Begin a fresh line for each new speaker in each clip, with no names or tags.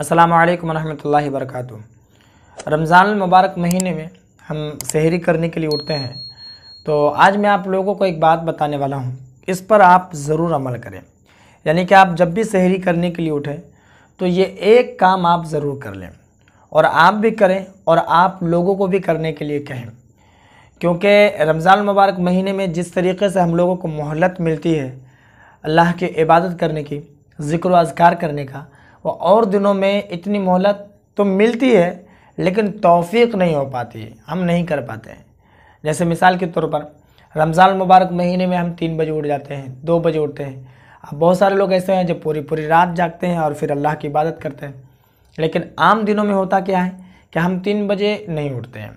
असलकम वरहमल वर्क रमज़ान मुबारक महीने में हम सहरी करने के लिए उठते हैं तो आज मैं आप लोगों को एक बात बताने वाला हूँ इस पर आप ज़रूर अमल करें यानी कि आप जब भी सहरी करने के लिए उठें तो ये एक काम आप ज़रूर कर लें और आप भी करें और आप लोगों को भी करने के लिए कहें क्योंकि रमज़ान मुबारक महीने में जिस तरीके से हम लोगों को मोहलत मिलती है अल्लाह की इबादत करने की ज़िक्र अजगार करने का वो और दिनों में इतनी मोहलत तो मिलती है लेकिन तोफ़ी नहीं हो पाती हम नहीं कर पाते हैं जैसे मिसाल के तौर पर रमज़ान मुबारक महीने में हम तीन बजे उठ जाते हैं दो बजे उठते हैं अब बहुत सारे लोग ऐसे हैं जो पूरी पूरी रात जागते हैं और फिर अल्लाह की इबादत करते हैं लेकिन आम दिनों में होता क्या है कि हम तीन बजे नहीं उठते हैं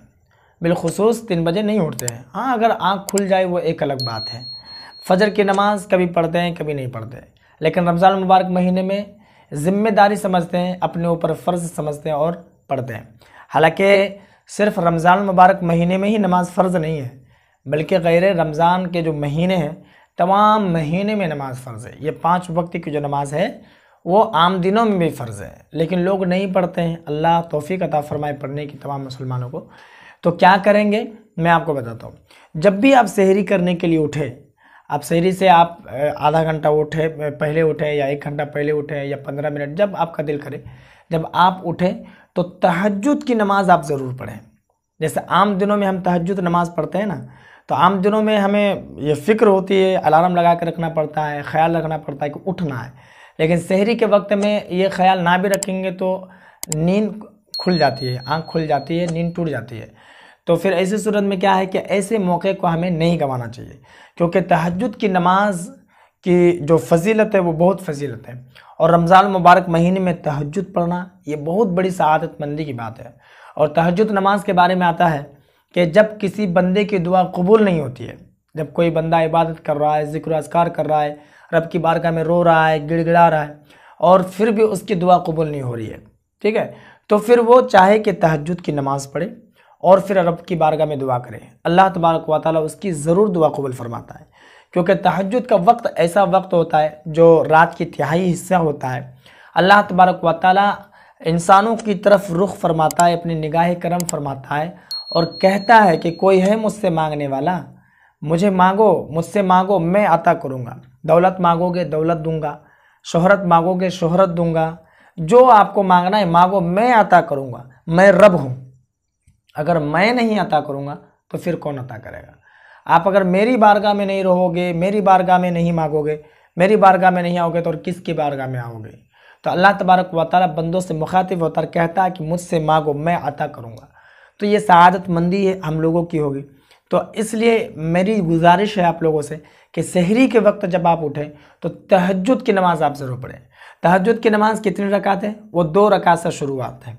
बिलखसूस तीन बजे नहीं उठते हैं हाँ अगर आँख खुल जाए वो एक अलग बात है फजर की नमाज़ कभी पढ़ते हैं कभी नहीं पढ़ते लेकिन रमज़ान मुबारक महीने में ज़िम्मेदारी समझते हैं अपने ऊपर फ़र्ज़ समझते हैं और पढ़ते हैं हालांकि सिर्फ रमज़ान मुबारक महीने में ही नमाज़ फ़र्ज़ नहीं है बल्कि गैर रमज़ान के जो महीने हैं तमाम महीने में नमाज़ फ़र्ज़ है ये पाँच वक्त की जो नमाज़ है वो आम दिनों में भी फ़र्ज़ है लेकिन लोग नहीं पढ़ते हैं अल्लाह तोफ़ी अता फ़रमाए पढ़ने की तमाम मुसलमानों को तो क्या करेंगे मैं आपको बताता हूँ जब भी आप सहरी करने के लिए उठे आप सीढ़ी से आप आधा घंटा उठे पहले उठे या एक घंटा पहले उठे या पंद्रह मिनट जब आपका दिल करे जब आप उठें तो तहजद की नमाज़ आप ज़रूर पढ़ें जैसे आम दिनों में हम तहजद नमाज़ पढ़ते हैं ना तो आम दिनों में हमें ये फ़िक्र होती है अलार्म लगा के रखना पड़ता है ख्याल रखना पड़ता है कि उठना है लेकिन शहरी के वक्त में ये ख्याल ना भी रखेंगे तो नींद खुल जाती है आँख खुल जाती है नींद टूट जाती है तो फिर ऐसी सूरत में क्या है कि ऐसे मौके को हमें नहीं गंवाना चाहिए क्योंकि तहजद की नमाज़ की जो फजीलत है वो बहुत फजीलत है और रमज़ान मुबारक महीने में तहजद पढ़ना ये बहुत बड़ी शहादतमंदी की बात है और तहजद नमाज के बारे में आता है कि जब किसी बंदे की दुआ कबूल नहीं होती है जब कोई बंदा इबादत कर रहा है जिक्र असकार कर रहा है रब की बारका में रो रहा है गिड़गिड़ा रहा है और फिर भी उसकी दुआ कबूल नहीं हो रही है ठीक है तो फिर वो चाहे कि तहजद की नमाज़ पढ़े और फिर रब की बारगाह में दुआ करें अल्लाह तबारक व उसकी ज़रूर दुआ कबूल फरमाता है क्योंकि तहजद का वक्त ऐसा वक्त होता है जो रात की तिहाई हिस्सा होता है अल्लाह तबारक व इंसानों की तरफ रुख फरमाता है अपनी निगाह करम फरमाता है और कहता है कि कोई है मुझसे मांगने वाला मुझे मांगो मुझसे मांगो मैं अता करूँगा दौलत मांगोगे दौलत दूंगा शोहरत मांगोगे शोहरत दूंगा जो आपको मांगना है मांगो मैं अता करूँगा मैं रब हूँ अगर मैं नहीं अता करूँगा तो फिर कौन अता करेगा आप अगर मेरी बारगाह में नहीं रहोगे मेरी बारगाह में नहीं मांगोगे मेरी बारगाह में नहीं आओगे तो और किसकी बारगाह में आओगे तो अल्लाह तबारक व बंदों से मुखातिब होता कहता है कि मुझसे मांगो मैं अता करूँगा तो ये शहादतमंदी है हम लोगों की होगी तो इसलिए मेरी गुजारिश है आप लोगों से कि शहरी के वक्त जब आप उठें तो तहजद की नमाज़ आप ज़रूर पढ़ें तहजद की नमाज़ कितनी रकात है वो दो रकात से शुरुआत है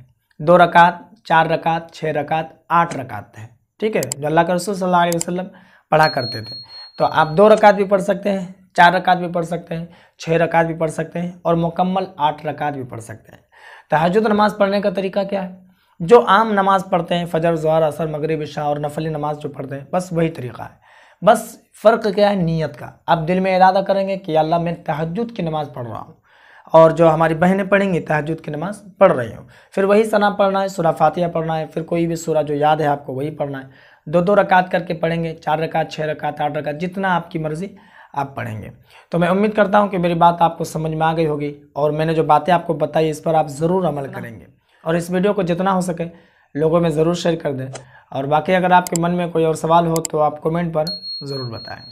दो रकात चार रकात छः रकात आठ रकात है ठीक है जो अल्लाह के रसूल सल्लल्लाहु अलैहि वसल्लम पढ़ा करते थे तो आप दो रकात भी पढ़ सकते हैं चार रकात भी पढ़ सकते हैं छः रकात भी पढ़ सकते हैं और मुकम्मल आठ रकात भी पढ़ सकते हैं तहजद नमाज़ पढ़ने का तरीका क्या है जो आम नमाज़ पढ़ते हैं फजर जहर असर मगरब शाह और नफली नमाज़ जो पढ़ते हैं बस वही तरीका है बस फ़र्क क्या है नीयत का आप दिल में इरादा करेंगे कि अल्लाह मैं तहजद की नमाज़ पढ़ रहा हूँ और जो हमारी बहनें पढ़ेंगी तहजुद की नमाज़ पढ़ रही हूँ फिर वही सना पढ़ना है सुरा फातिया पढ़ना है फिर कोई भी सूरा जो याद है आपको वही पढ़ना है दो दो रकात करके पढ़ेंगे चार रकात छः रकात आठ रकात जितना आपकी मर्ज़ी आप पढ़ेंगे तो मैं उम्मीद करता हूँ कि मेरी बात आपको समझ में आ गई होगी और मैंने जो बातें आपको बताई इस पर आप ज़रूर अमल करेंगे और इस वीडियो को जितना हो सके लोगों में ज़रूर शेयर कर दें और बाकी अगर आपके मन में कोई और सवाल हो तो आप कमेंट पर ज़रूर बताएँ